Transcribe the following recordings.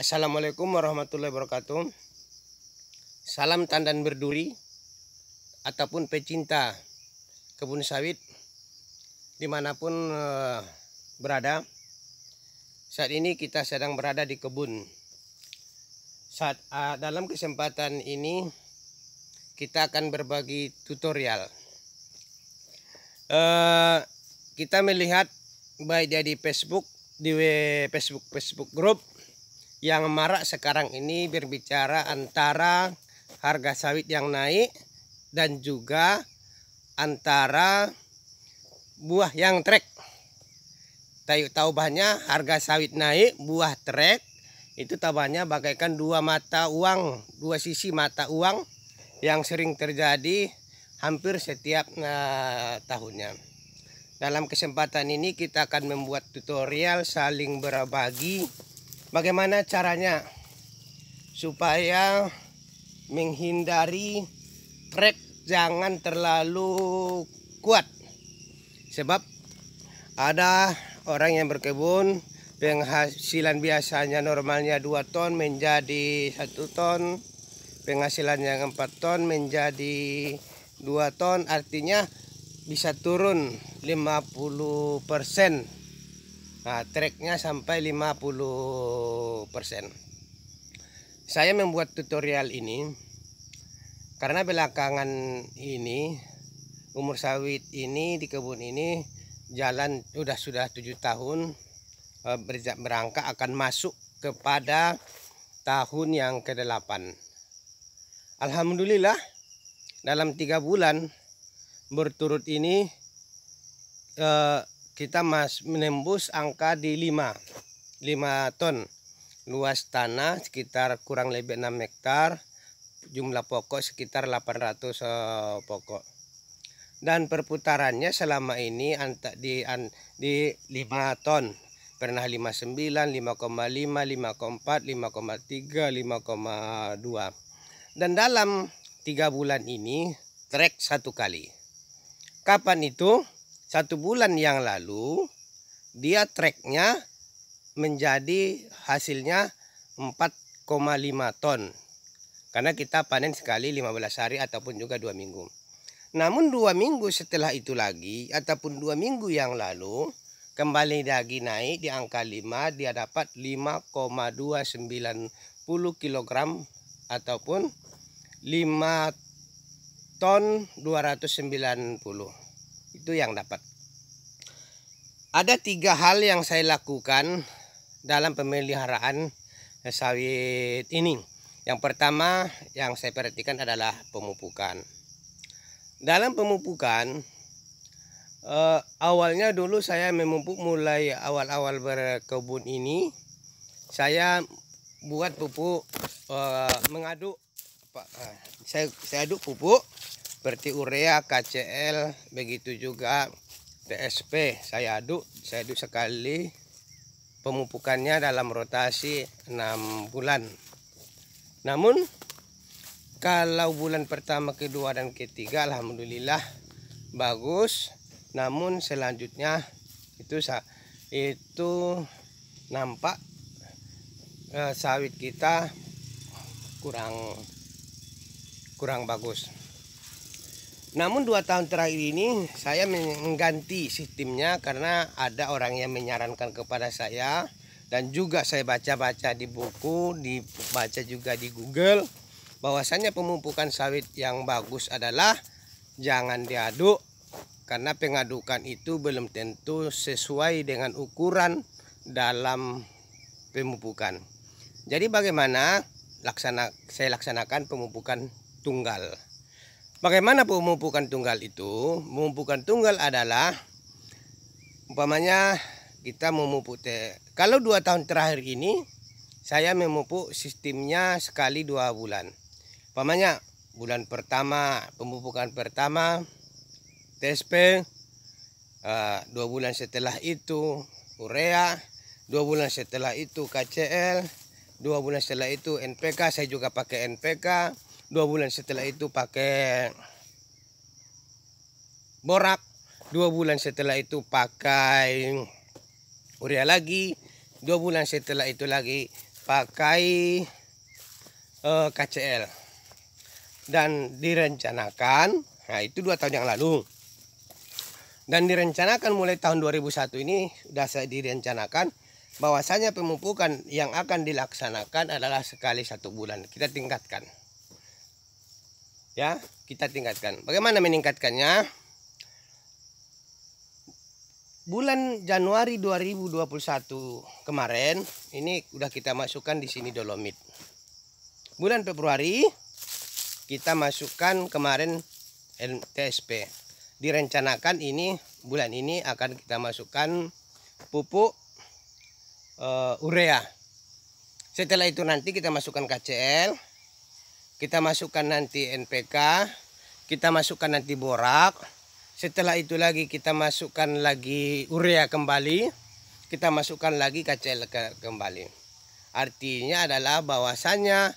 Assalamualaikum warahmatullahi wabarakatuh Salam tandan berduri Ataupun pecinta kebun sawit Dimanapun eh, berada Saat ini kita sedang berada di kebun Saat eh, Dalam kesempatan ini Kita akan berbagi tutorial eh, Kita melihat Baik dari Facebook Di Facebook, Facebook group yang marak sekarang ini berbicara antara harga sawit yang naik dan juga antara buah yang trek. Tahu taubahnya harga sawit naik, buah trek itu tabahnya bagaikan dua mata uang, dua sisi mata uang yang sering terjadi hampir setiap uh, tahunnya. Dalam kesempatan ini kita akan membuat tutorial saling berbagi Bagaimana caranya supaya menghindari trek jangan terlalu kuat. Sebab ada orang yang berkebun penghasilan biasanya normalnya 2 ton menjadi 1 ton. Penghasilan yang 4 ton menjadi 2 ton artinya bisa turun 50 persen Nah, treknya sampai 50%. Saya membuat tutorial ini karena belakangan ini umur sawit ini di kebun ini jalan sudah sudah tujuh tahun eh, berangka akan masuk kepada tahun yang ke-8. Alhamdulillah dalam tiga bulan berturut ini eh, kita mas menembus angka di 5 5 ton luas tanah sekitar kurang lebih 6 hektar jumlah pokok sekitar 800 eh, pokok dan perputarannya selama ini anta, di an, di 5 ton pernah 59 5,5 5,4 5,3 5,2 dan dalam tiga bulan ini trek satu kali kapan itu satu bulan yang lalu dia treknya menjadi hasilnya 4,5 ton karena kita panen sekali 15 hari ataupun juga dua minggu namun dua minggu setelah itu lagi ataupun dua minggu yang lalu kembali lagi naik di angka 5 dia dapat 5,290 kg ataupun 5 ton 290 itu yang dapat. Ada tiga hal yang saya lakukan dalam pemeliharaan sawit ini. Yang pertama yang saya perhatikan adalah pemupukan. Dalam pemupukan, eh, awalnya dulu saya memupuk mulai awal-awal berkebun ini. Saya buat pupuk eh, mengaduk, apa, eh, saya, saya aduk pupuk seperti urea, KCL, begitu juga TSP. Saya aduk, saya aduk sekali. Pemupukannya dalam rotasi 6 bulan. Namun kalau bulan pertama, kedua dan ketiga alhamdulillah bagus. Namun selanjutnya itu itu nampak eh, sawit kita kurang kurang bagus. Namun dua tahun terakhir ini saya mengganti sistemnya karena ada orang yang menyarankan kepada saya dan juga saya baca-baca di buku, dibaca juga di Google bahwasannya pemupukan sawit yang bagus adalah jangan diaduk karena pengadukan itu belum tentu sesuai dengan ukuran dalam pemupukan. Jadi bagaimana laksana, saya laksanakan pemupukan tunggal. Bagaimana pemupukan tunggal itu? Pemupukan tunggal adalah umpamanya kita memupuk te kalau dua tahun terakhir ini saya memupuk sistemnya sekali dua bulan. Umpamanya bulan pertama pemupukan pertama TSP uh, eh, dua bulan setelah itu urea dua bulan setelah itu KCL dua bulan setelah itu NPK saya juga pakai NPK dua bulan setelah itu pakai borak dua bulan setelah itu pakai urea lagi dua bulan setelah itu lagi pakai uh, eh, KCL dan direncanakan nah itu dua tahun yang lalu dan direncanakan mulai tahun 2001 ini sudah saya direncanakan bahwasanya pemupukan yang akan dilaksanakan adalah sekali satu bulan kita tingkatkan ya kita tingkatkan bagaimana meningkatkannya bulan Januari 2021 kemarin ini udah kita masukkan di sini dolomit bulan Februari kita masukkan kemarin ntsp direncanakan ini bulan ini akan kita masukkan pupuk uh, urea setelah itu nanti kita masukkan KCL kita masukkan nanti NPK, kita masukkan nanti borak. Setelah itu lagi kita masukkan lagi urea kembali, kita masukkan lagi KCL ke kembali. Artinya adalah bahwasannya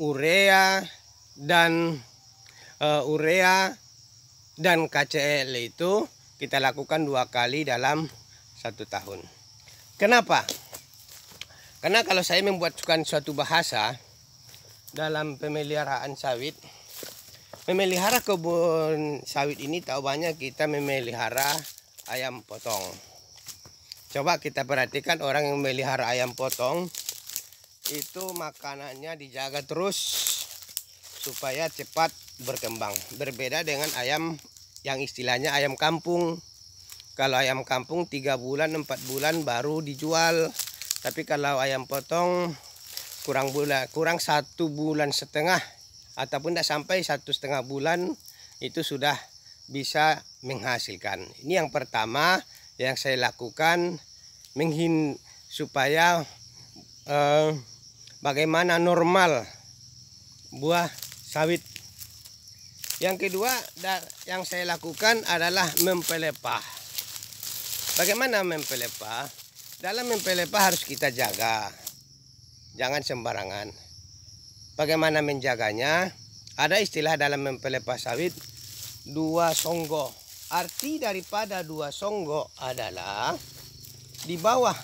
urea dan uh, urea dan KCL itu kita lakukan dua kali dalam satu tahun. Kenapa? Karena kalau saya membuatkan suatu bahasa, dalam pemeliharaan sawit memelihara kebun sawit ini tahu banyak kita memelihara ayam potong coba kita perhatikan orang yang memelihara ayam potong itu makanannya dijaga terus supaya cepat berkembang berbeda dengan ayam yang istilahnya ayam kampung kalau ayam kampung tiga bulan empat bulan baru dijual tapi kalau ayam potong kurang bulan kurang satu bulan setengah ataupun tidak sampai satu setengah bulan itu sudah bisa menghasilkan ini yang pertama yang saya lakukan menghin supaya eh, bagaimana normal buah sawit yang kedua yang saya lakukan adalah mempelepah bagaimana mempelepah dalam mempelepah harus kita jaga jangan sembarangan. Bagaimana menjaganya? Ada istilah dalam mempelepas sawit dua songgo. Arti daripada dua songgo adalah di bawah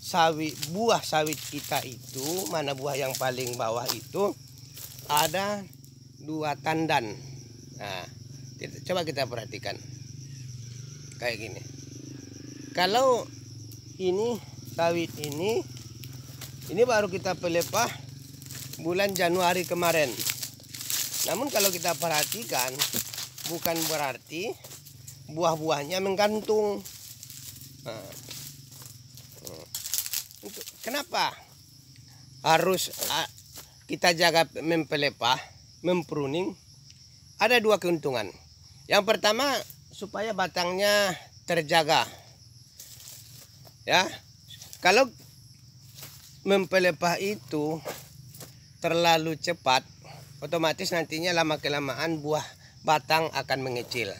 sawit buah sawit kita itu mana buah yang paling bawah itu ada dua tandan. Nah, kita, coba kita perhatikan kayak gini. Kalau ini sawit ini ini baru kita pelepah bulan Januari kemarin. Namun kalau kita perhatikan, bukan berarti buah-buahnya menggantung. Nah, hmm. Kenapa harus kita jaga mempelepah, mempruning? Ada dua keuntungan. Yang pertama, supaya batangnya terjaga. Ya, kalau mempelepah itu terlalu cepat, otomatis nantinya lama-kelamaan buah batang akan mengecil.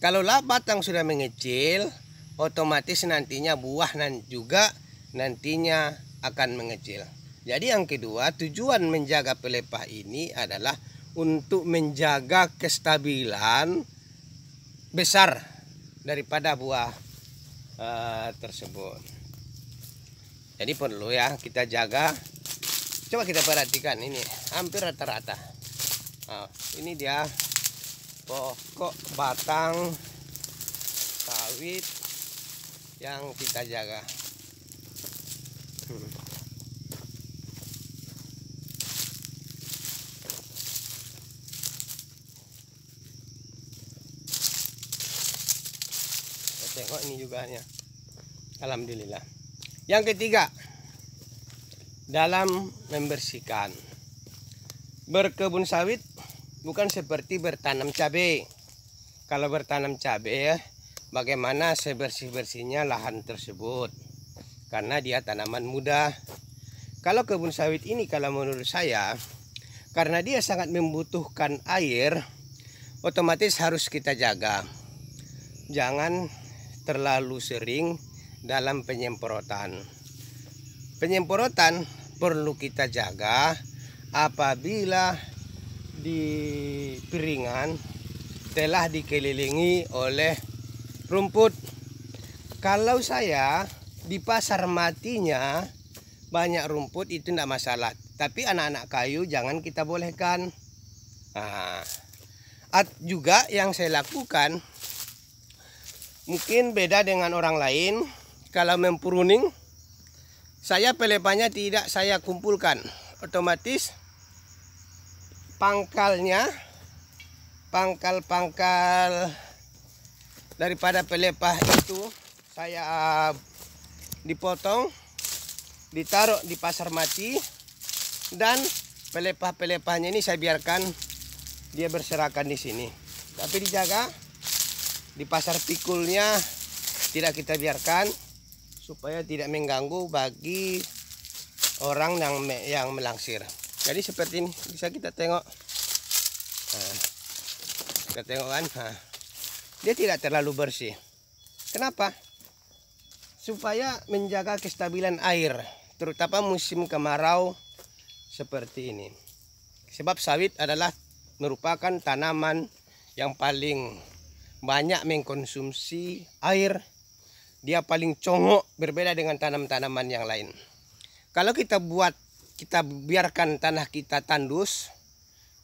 Kalaulah batang sudah mengecil, otomatis nantinya buah nan juga nantinya akan mengecil. Jadi yang kedua, tujuan menjaga pelepah ini adalah untuk menjaga kestabilan besar daripada buah uh, tersebut jadi perlu ya kita jaga coba kita perhatikan ini hampir rata-rata nah, ini dia pokok batang sawit yang kita jaga hmm. tengok ini juga ya alhamdulillah yang ketiga dalam membersihkan berkebun sawit bukan seperti bertanam cabai kalau bertanam cabai ya bagaimana sebersih-bersihnya lahan tersebut karena dia tanaman muda kalau kebun sawit ini kalau menurut saya karena dia sangat membutuhkan air otomatis harus kita jaga jangan terlalu sering dalam penyemprotan. Penyemprotan perlu kita jaga apabila di piringan telah dikelilingi oleh rumput. Kalau saya di pasar matinya banyak rumput itu tidak masalah. Tapi anak-anak kayu jangan kita bolehkan. Nah, at juga yang saya lakukan mungkin beda dengan orang lain kalau memperuning saya pelepahnya tidak saya kumpulkan otomatis pangkalnya pangkal-pangkal daripada pelepah itu saya eh, dipotong ditaruh di pasar mati dan pelepah-pelepahnya ini saya biarkan dia berserakan di sini tapi dijaga di pasar pikulnya tidak kita biarkan supaya tidak mengganggu bagi orang yang me yang melangsir jadi seperti ini bisa kita tengok nah, kita tengok kan nah, dia tidak terlalu bersih kenapa supaya menjaga kestabilan air terutama musim kemarau seperti ini sebab sawit adalah merupakan tanaman yang paling banyak mengkonsumsi air dia paling congok berbeda dengan tanam-tanaman yang lain. Kalau kita buat kita biarkan tanah kita tandus,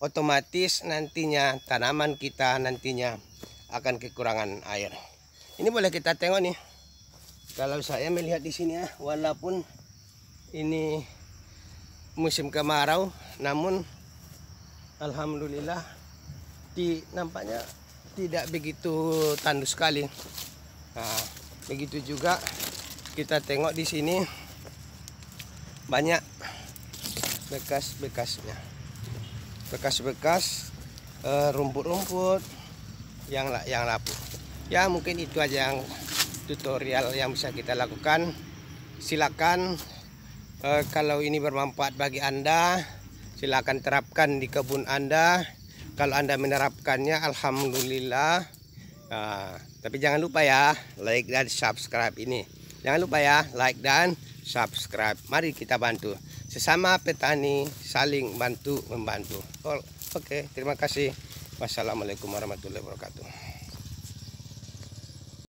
otomatis nantinya tanaman kita nantinya akan kekurangan air. Ini boleh kita tengok nih. Kalau saya melihat di sini ya, walaupun ini musim kemarau, namun alhamdulillah di nampaknya tidak begitu tandus sekali. Nah, begitu ya juga kita tengok di sini banyak bekas-bekasnya bekas-bekas eh, rumput-rumput yang yang lapuk ya mungkin itu aja yang tutorial yang bisa kita lakukan silakan e, kalau ini bermanfaat bagi anda silakan terapkan di kebun anda kalau anda menerapkannya alhamdulillah Ah, tapi jangan lupa ya, like dan subscribe ini. Jangan lupa ya, like dan subscribe. Mari kita bantu. Sesama petani saling bantu membantu. Oh, Oke, okay. terima kasih. Wassalamualaikum warahmatullahi wabarakatuh.